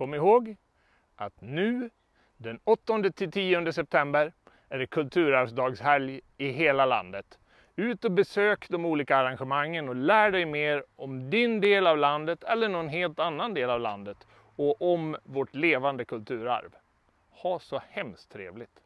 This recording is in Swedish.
Kom ihåg att nu den 8 10 september är det kulturarvsdagshelg i hela landet. Ut och besök de olika arrangemangen och lär dig mer om din del av landet eller någon helt annan del av landet och om vårt levande kulturarv. Ha så hemskt trevligt!